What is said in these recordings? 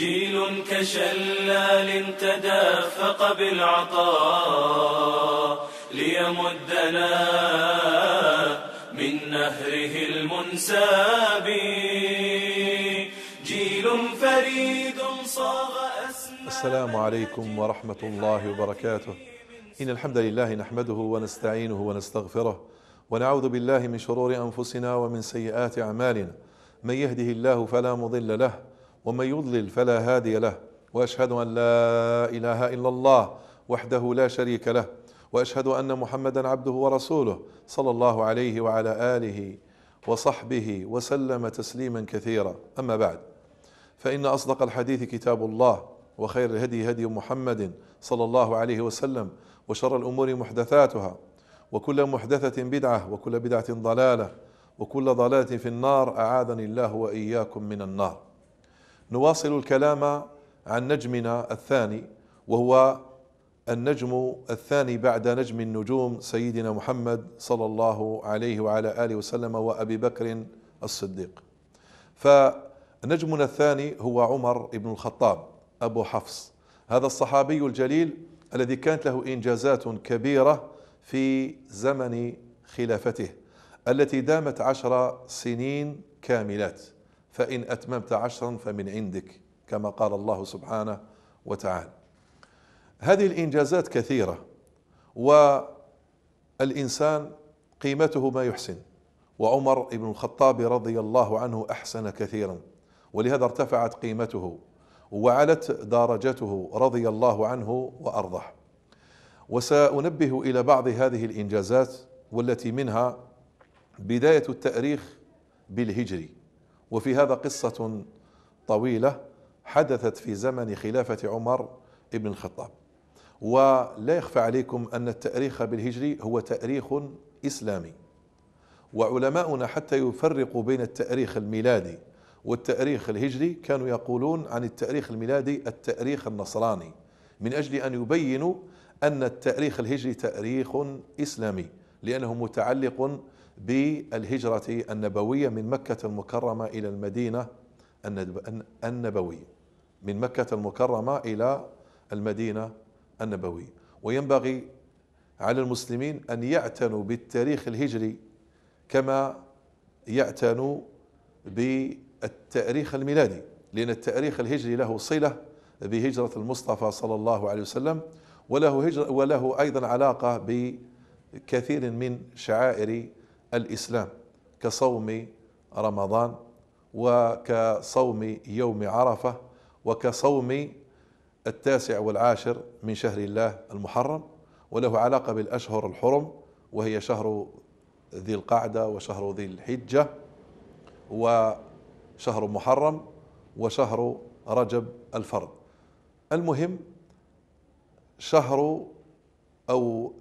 جيل كشلال تدافق بالعطاء ليمدنا من نهره المنساب جيل فريد صاغ أسماء السلام عليكم ورحمة الله وبركاته إن الحمد لله نحمده ونستعينه ونستغفره ونعوذ بالله من شرور أنفسنا ومن سيئات أعمالنا من يهده الله فلا مضل له ومن يضلل فلا هادي له واشهد ان لا اله الا الله وحده لا شريك له واشهد ان محمدا عبده ورسوله صلى الله عليه وعلى اله وصحبه وسلم تسليما كثيرا اما بعد فان اصدق الحديث كتاب الله وخير الهدي هدي محمد صلى الله عليه وسلم وشر الامور محدثاتها وكل محدثه بدعه وكل بدعه ضلاله وكل ضلاله في النار اعاذني الله واياكم من النار نواصل الكلام عن نجمنا الثاني وهو النجم الثاني بعد نجم النجوم سيدنا محمد صلى الله عليه وعلى اله وسلم وابي بكر الصديق. فنجمنا الثاني هو عمر بن الخطاب ابو حفص هذا الصحابي الجليل الذي كانت له انجازات كبيره في زمن خلافته التي دامت عشر سنين كاملات فإن أتممت عشرا فمن عندك كما قال الله سبحانه وتعالى هذه الإنجازات كثيرة والإنسان قيمته ما يحسن وعمر بن الخطاب رضي الله عنه أحسن كثيرا ولهذا ارتفعت قيمته وعلت درجته رضي الله عنه وأرضه وسأنبه إلى بعض هذه الإنجازات والتي منها بداية التأريخ بالهجري وفي هذا قصة طويلة حدثت في زمن خلافة عمر بن الخطاب ولا يخفى عليكم أن التأريخ بالهجري هو تأريخ إسلامي وعلماؤنا حتى يفرقوا بين التأريخ الميلادي والتأريخ الهجري كانوا يقولون عن التأريخ الميلادي التأريخ النصراني من أجل أن يبينوا أن التأريخ الهجري تأريخ إسلامي لأنه متعلق بالهجرة النبوية من مكة المكرمة إلى المدينة النبوية من مكة المكرمة إلى المدينة النبوية وينبغي على المسلمين أن يعتنوا بالتاريخ الهجري كما يعتنوا بالتاريخ الميلادي لأن التاريخ الهجري له صلة بهجرة المصطفى صلى الله عليه وسلم وله, هجر وله أيضا علاقة بكثير من شعائر الإسلام كصوم رمضان وكصوم يوم عرفة وكصوم التاسع والعاشر من شهر الله المحرم وله علاقة بالأشهر الحرم وهي شهر ذي القعدة وشهر ذي الحجة وشهر محرم وشهر رجب الفرد المهم شهر أو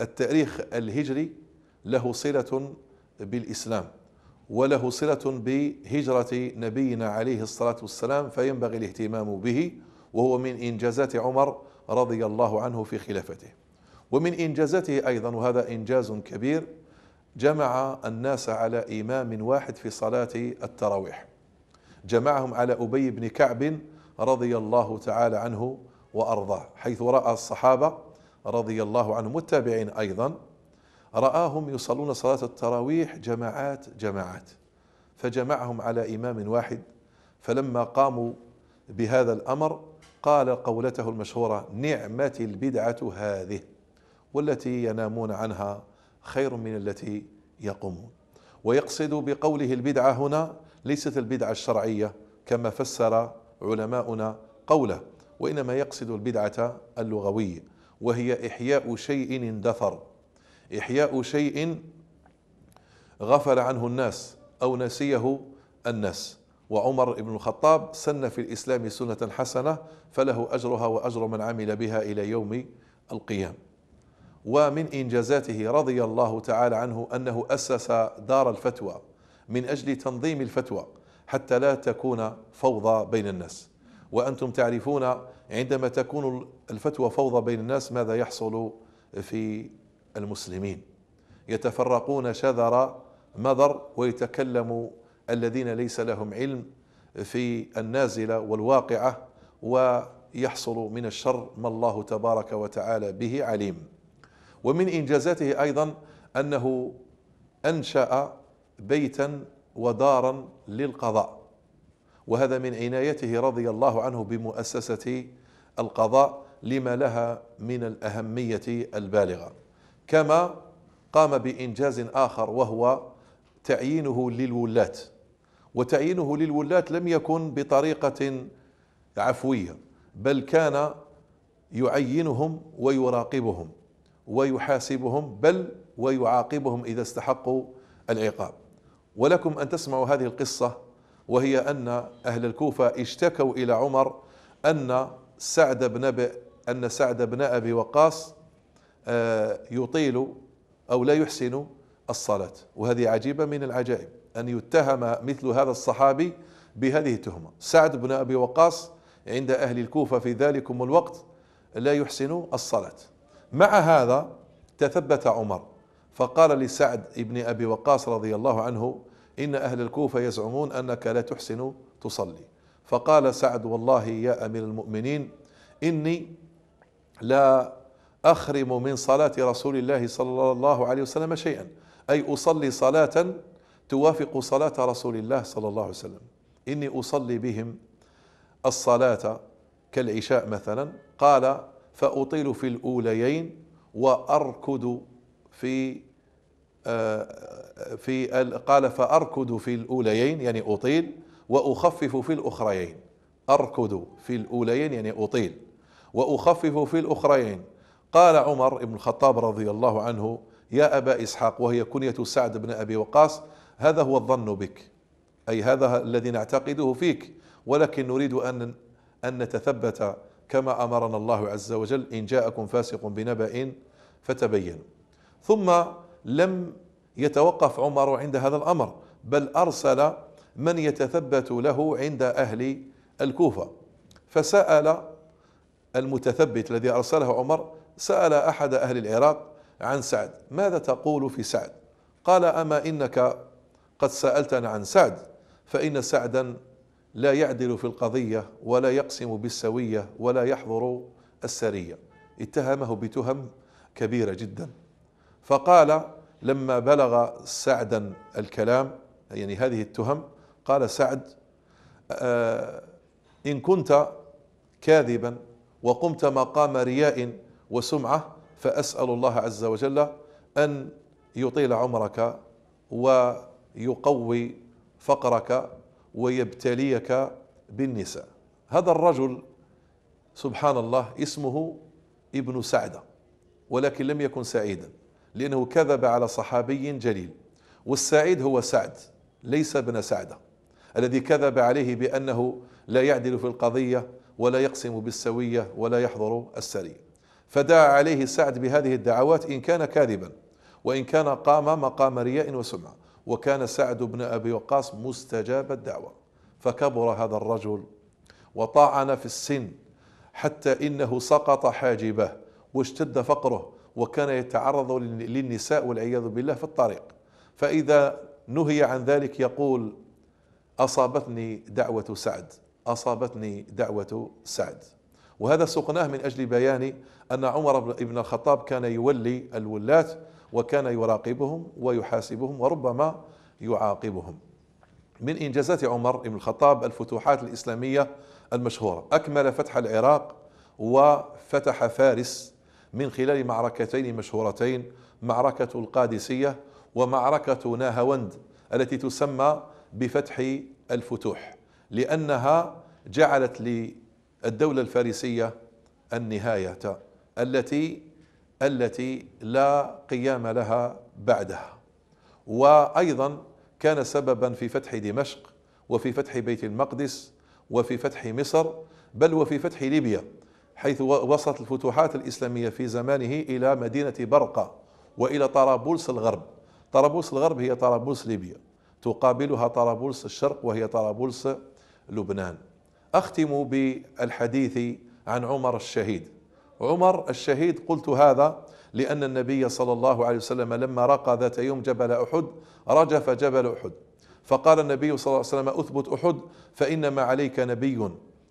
التاريخ الهجري له صلة بالإسلام وله صلة بهجرة نبينا عليه الصلاة والسلام فينبغي الاهتمام به وهو من إنجازات عمر رضي الله عنه في خلافته ومن إنجازاته أيضا وهذا إنجاز كبير جمع الناس على إمام واحد في صلاة التراويح جمعهم على أبي بن كعب رضي الله تعالى عنه وأرضاه حيث رأى الصحابة رضي الله عنهم والتابعين أيضا رآهم يصلون صلاة التراويح جماعات جماعات فجمعهم على إمام واحد فلما قاموا بهذا الأمر قال قولته المشهورة نعمة البدعة هذه والتي ينامون عنها خير من التي يقومون ويقصد بقوله البدعة هنا ليست البدعة الشرعية كما فسر علماؤنا قوله وإنما يقصد البدعة اللغوية وهي إحياء شيء اندثر إحياء شيء غفل عنه الناس أو نسيه الناس وعمر بن الخطاب سن في الإسلام سنة حسنة فله أجرها وأجر من عمل بها إلى يوم القيامة ومن إنجازاته رضي الله تعالى عنه أنه أسس دار الفتوى من أجل تنظيم الفتوى حتى لا تكون فوضى بين الناس وأنتم تعرفون عندما تكون الفتوى فوضى بين الناس ماذا يحصل في المسلمين يتفرقون شذر مذر ويتكلم الذين ليس لهم علم في النازلة والواقعة ويحصل من الشر ما الله تبارك وتعالى به عليم ومن إنجازاته أيضا أنه أنشأ بيتا ودارا للقضاء وهذا من عنايته رضي الله عنه بمؤسسة القضاء لما لها من الأهمية البالغة كما قام بإنجاز آخر وهو تعيينه للولاة وتعيينه للولاة لم يكن بطريقة عفوية بل كان يعينهم ويراقبهم ويحاسبهم بل ويعاقبهم إذا استحقوا العقاب ولكم أن تسمعوا هذه القصة وهي أن أهل الكوفة اشتكوا إلى عمر أن سعد بن أن سعد بن أبي وقاص آه، يطيل أو لا يحسن الصلاة وهذه عجيبة من العجائب أن يتهم مثل هذا الصحابي بهذه التهمة سعد بن أبي وقاص عند أهل الكوفة في ذلكم الوقت لا يحسن الصلاة مع هذا تثبت عمر فقال لسعد بن أبي وقاص رضي الله عنه إن أهل الكوفة يزعمون أنك لا تحسن تصلي فقال سعد والله يا أمير المؤمنين إني لا أخرم من صلاة رسول الله صلى الله عليه وسلم شيئا أي أصلي صلاة توافق صلاة رسول الله صلى الله عليه وسلم إني أصلي بهم الصلاة كالعشاء مثلا قال فأطيل في الأوليين وأركض في آه، في قال فأركض في الأوليين يعني أطيل وأخفف في الأخريين أركض في الأوليين يعني أطيل وأخفف في الأخريين قال عمر بن الخطاب رضي الله عنه يا أبا إسحاق وهي كنية سعد بن أبي وقاص هذا هو الظن بك أي هذا الذي نعتقده فيك ولكن نريد أن أن نتثبت كما أمرنا الله عز وجل إن جاءكم فاسق بنبأ فتبينوا ثم لم يتوقف عمر عند هذا الأمر بل أرسل من يتثبت له عند أهل الكوفة فسأل المتثبت الذي أرسله عمر سأل أحد أهل العراق عن سعد ماذا تقول في سعد قال أما إنك قد سألتنا عن سعد فإن سعدا لا يعدل في القضية ولا يقسم بالسوية ولا يحضر السرية اتهمه بتهم كبيرة جدا فقال لما بلغ سعدا الكلام يعني هذه التهم قال سعد آه، إن كنت كاذبا وقمت مقام رياء وسمعة فأسأل الله عز وجل أن يطيل عمرك ويقوي فقرك ويبتليك بالنساء هذا الرجل سبحان الله اسمه ابن سعده ولكن لم يكن سعيدا لأنه كذب على صحابي جليل والسعيد هو سعد ليس ابن سعدة الذي كذب عليه بأنه لا يعدل في القضية ولا يقسم بالسوية ولا يحضر السرية فدعا عليه سعد بهذه الدعوات إن كان كاذبا وإن كان قام مقام رياء وسمعة وكان سعد بن أبي وقاص مستجاب الدعوة فكبر هذا الرجل وطعن في السن حتى إنه سقط حاجبه واشتد فقره وكان يتعرض للنساء والعياذ بالله في الطريق فإذا نهي عن ذلك يقول أصابتني دعوة سعد أصابتني دعوة سعد وهذا سقناه من أجل بيان أن عمر بن الخطاب كان يولي الولاة وكان يراقبهم ويحاسبهم وربما يعاقبهم من إنجازات عمر بن الخطاب الفتوحات الإسلامية المشهورة أكمل فتح العراق وفتح فارس من خلال معركتين مشهورتين معركة القادسية ومعركة ناهوند التي تسمى بفتح الفتوح لأنها جعلت للدولة الفارسية النهاية التي التي لا قيام لها بعدها وايضا كان سببا في فتح دمشق وفي فتح بيت المقدس وفي فتح مصر بل وفي فتح ليبيا حيث وصلت الفتوحات الاسلاميه في زمانه الى مدينه برقه والى طرابلس الغرب طرابلس الغرب هي طرابلس ليبيا تقابلها طرابلس الشرق وهي طرابلس لبنان اختم بالحديث عن عمر الشهيد عمر الشهيد قلت هذا لأن النبي صلى الله عليه وسلم لما رقى ذات يوم جبل أحد رجف جبل أحد فقال النبي صلى الله عليه وسلم أثبت أحد فإنما عليك نبي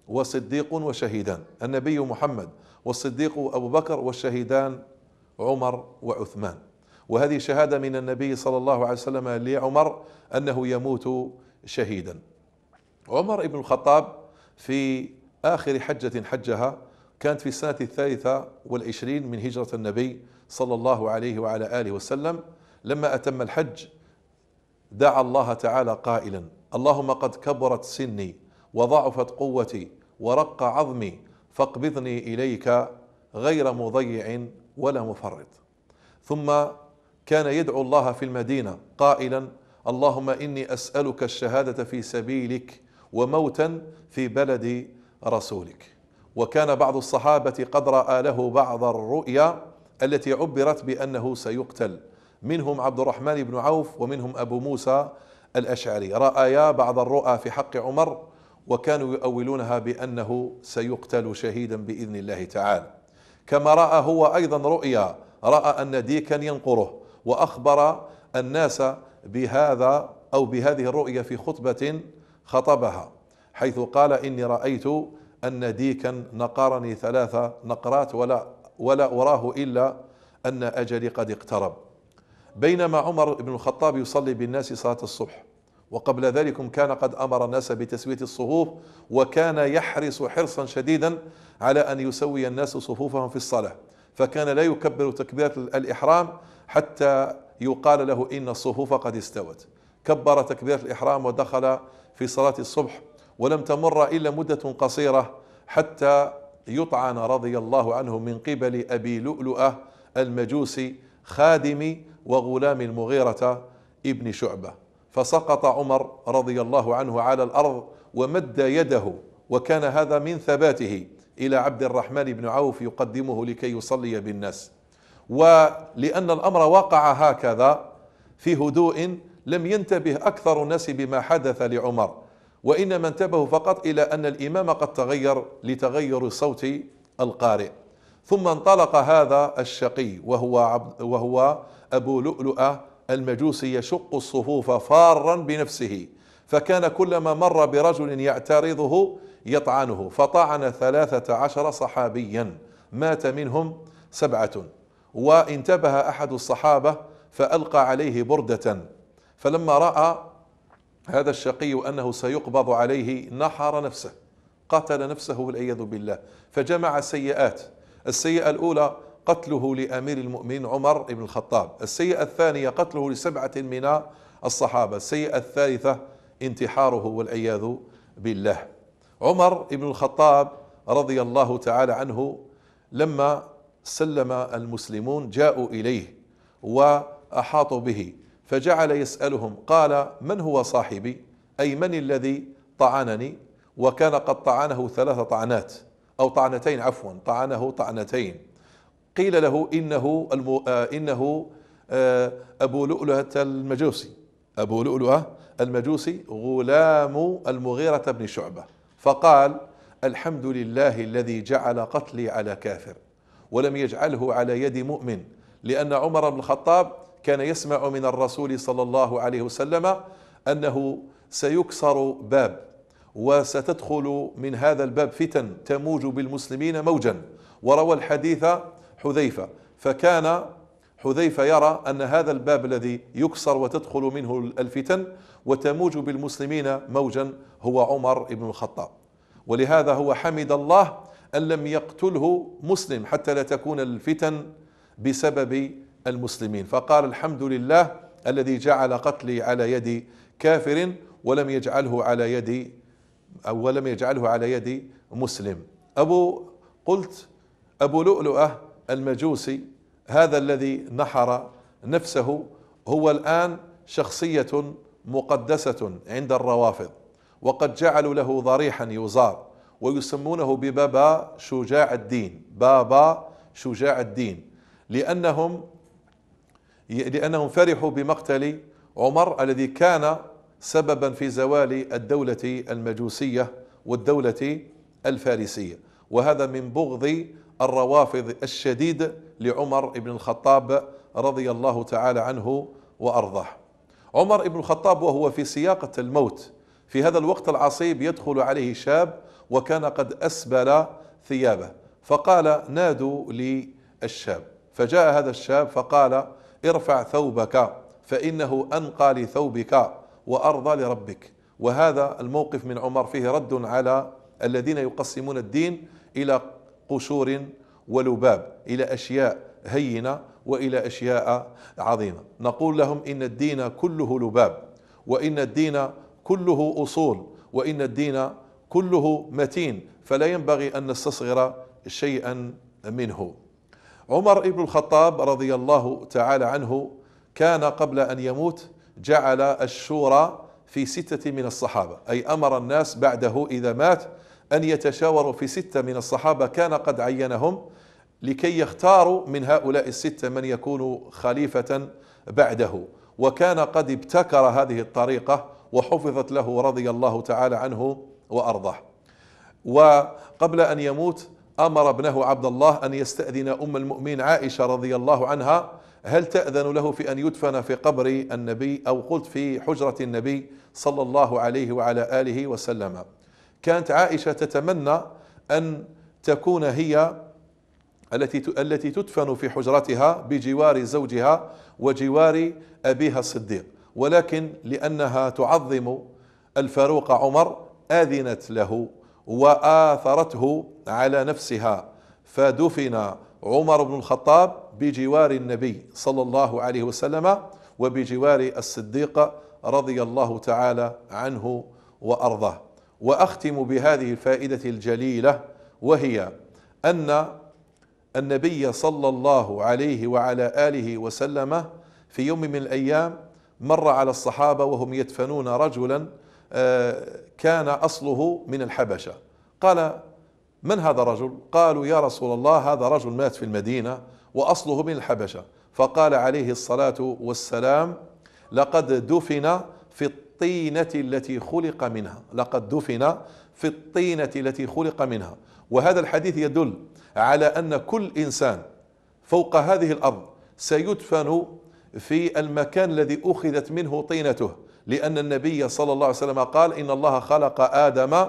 وصديق وشهيدان النبي محمد والصديق أبو بكر والشهيدان عمر وعثمان وهذه شهادة من النبي صلى الله عليه وسلم لعمر أنه يموت شهيدا عمر بن الخطاب في آخر حجة حجها كانت في السنة الثالثة والعشرين من هجرة النبي صلى الله عليه وعلى آله وسلم لما أتم الحج دعا الله تعالى قائلا اللهم قد كبرت سني وضعفت قوتي ورق عظمي فاقبضني إليك غير مضيع ولا مفرط ثم كان يدعو الله في المدينة قائلا اللهم إني أسألك الشهادة في سبيلك وموتا في بلد رسولك وكان بعض الصحابة قد رأى له بعض الرؤيا التي عبرت بأنه سيقتل منهم عبد الرحمن بن عوف ومنهم أبو موسى الأشعري رأيا بعض الرؤى في حق عمر وكانوا يؤولونها بأنه سيقتل شهيدا بإذن الله تعالى كما رأى هو أيضا رؤيا رأى أن ديكا ينقره وأخبر الناس بهذا أو بهذه الرؤيا في خطبة خطبها حيث قال إني رأيت أن ديكا نقرني ثلاث نقرات ولا ولا أراه إلا أن أجلي قد اقترب بينما عمر بن الخطاب يصلي بالناس صلاة الصبح وقبل ذلك كان قد أمر الناس بتسوية الصفوف وكان يحرص حرصا شديدا على أن يسوي الناس صفوفهم في الصلاة فكان لا يكبر تكبيرة الإحرام حتى يقال له إن الصفوف قد استوت كبر تكبيرة الإحرام ودخل في صلاة الصبح ولم تمر إلا مدة قصيرة حتى يطعن رضي الله عنه من قبل أبي لؤلؤة المجوسي خادم وغلام المغيرة ابن شعبة فسقط عمر رضي الله عنه على الأرض ومد يده وكان هذا من ثباته إلى عبد الرحمن بن عوف يقدمه لكي يصلي بالناس ولأن الأمر وقع هكذا في هدوء لم ينتبه أكثر الناس بما حدث لعمر وإنما انتبهوا فقط إلى أن الإمام قد تغير لتغير صوت القارئ ثم انطلق هذا الشقي وهو عبد وهو أبو لؤلؤة المجوسي يشق الصفوف فارا بنفسه فكان كلما مر برجل يعترضه يطعنه فطعن ثلاثة عشر صحابيا مات منهم سبعة وانتبه أحد الصحابة فألقى عليه بردة فلما رأى هذا الشقي أنه سيقبض عليه نحر نفسه قتل نفسه والعياذ بالله فجمع سيئات السيئة الأولى قتله لأمير المؤمنين عمر بن الخطاب السيئة الثانية قتله لسبعة من الصحابة السيئة الثالثة انتحاره والعياذ بالله عمر بن الخطاب رضي الله تعالى عنه لما سلم المسلمون جاءوا إليه وأحاطوا به فجعل يسألهم قال من هو صاحبي أي من الذي طعنني وكان قد طعنه ثلاث طعنات أو طعنتين عفوا طعنه طعنتين قيل له إنه المو... آه، إنه آه، أبو لؤلؤة المجوسي أبو لؤلؤة المجوسي غلام المغيرة بن شعبة فقال الحمد لله الذي جعل قتلي على كافر ولم يجعله على يد مؤمن لأن عمر بن الخطاب كان يسمع من الرسول صلى الله عليه وسلم أنه سيكسر باب وستدخل من هذا الباب فتن تموج بالمسلمين موجا وروى الحديث حذيفة فكان حذيفة يرى أن هذا الباب الذي يكسر وتدخل منه الفتن وتموج بالمسلمين موجا هو عمر بن الخطاب ولهذا هو حمد الله أن لم يقتله مسلم حتى لا تكون الفتن بسبب المسلمين فقال الحمد لله الذي جعل قتلي على يد كافر ولم يجعله على يد أو ولم يجعله على يد مسلم أبو قلت أبو لؤلؤة المجوسي هذا الذي نحر نفسه هو الآن شخصية مقدسة عند الروافض وقد جعلوا له ضريحا يزار ويسمونه ببابا شجاع الدين بابا شجاع الدين لأنهم لأنهم فرحوا بمقتل عمر الذي كان سببا في زوال الدولة المجوسية والدولة الفارسية وهذا من بغض الروافض الشديد لعمر بن الخطاب رضي الله تعالى عنه وأرضاه عمر بن الخطاب وهو في سياقة الموت في هذا الوقت العصيب يدخل عليه شاب وكان قد أسبل ثيابه فقال نادوا لي الشاب فجاء هذا الشاب فقال ارفع ثوبك فإنه أنقى لثوبك وأرضى لربك وهذا الموقف من عمر فيه رد على الذين يقسمون الدين إلى قشور ولباب إلى أشياء هينة وإلى أشياء عظيمة نقول لهم إن الدين كله لباب وإن الدين كله أصول وإن الدين كله متين فلا ينبغي أن نستصغر شيئا منه عمر بن الخطاب رضي الله تعالى عنه كان قبل أن يموت جعل الشورى في ستة من الصحابة أي أمر الناس بعده إذا مات أن يتشاوروا في ستة من الصحابة كان قد عينهم لكي يختاروا من هؤلاء الستة من يكون خليفة بعده وكان قد ابتكر هذه الطريقة وحفظت له رضي الله تعالى عنه وأرضاه وقبل أن يموت امر ابنه عبد الله ان يستاذن ام المؤمنين عائشه رضي الله عنها هل تاذن له في ان يدفن في قبر النبي او قلت في حجره النبي صلى الله عليه وعلى اله وسلم كانت عائشه تتمنى ان تكون هي التي التي تدفن في حجرتها بجوار زوجها وجوار ابيها الصديق ولكن لانها تعظم الفاروق عمر اذنت له وآثرته على نفسها فدفن عمر بن الخطاب بجوار النبي صلى الله عليه وسلم وبجوار الصديق رضي الله تعالى عنه وأرضاه وأختم بهذه الفائدة الجليلة وهي أن النبي صلى الله عليه وعلى آله وسلم في يوم من الأيام مر على الصحابة وهم يدفنون رجلا آه، كان أصله من الحبشة قال من هذا الرجل قالوا يا رسول الله هذا رجل مات في المدينة وأصله من الحبشة فقال عليه الصلاة والسلام لقد دفن في الطينة التي خلق منها لقد دفن في الطينة التي خلق منها وهذا الحديث يدل على أن كل إنسان فوق هذه الأرض سيدفن في المكان الذي أخذت منه طينته لأن النبي صلى الله عليه وسلم قال إن الله خلق آدم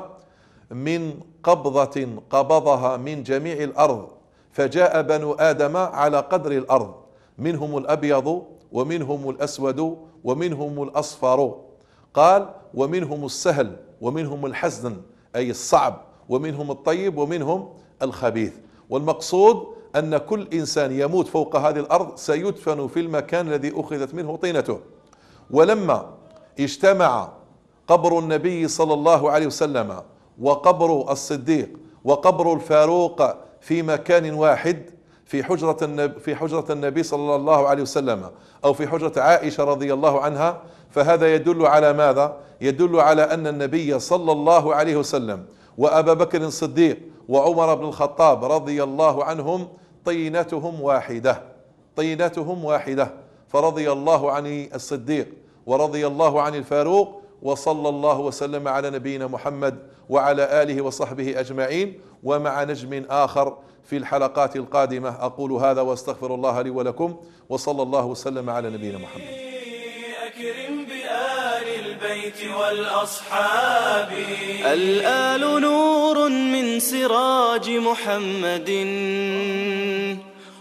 من قبضة قبضها من جميع الأرض فجاء بنو آدم على قدر الأرض منهم الأبيض ومنهم الأسود ومنهم الأصفر قال ومنهم السهل ومنهم الحزن أي الصعب ومنهم الطيب ومنهم الخبيث والمقصود أن كل إنسان يموت فوق هذه الأرض سيدفن في المكان الذي أخذت منه طينته ولما اجتمع قبر النبي صلى الله عليه وسلم وقبر الصديق وقبر الفاروق في مكان واحد في حجرة النبي في حجرة النبي صلى الله عليه وسلم أو في حجرة عائشة رضي الله عنها فهذا يدل على ماذا؟ يدل على أن النبي صلى الله عليه وسلم وأبا بكر الصديق وعمر بن الخطاب رضي الله عنهم طينتهم واحدة طينتهم واحدة فرضي الله عن الصديق ورضي الله عن الفاروق وصلى الله وسلم على نبينا محمد وعلى اله وصحبه اجمعين ومع نجم اخر في الحلقات القادمه اقول هذا واستغفر الله لي ولكم وصلى الله وسلم على نبينا محمد. اكرم بآل البيت والاصحاب الآل نور من سراج محمد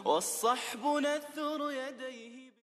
والصحب نثر يديه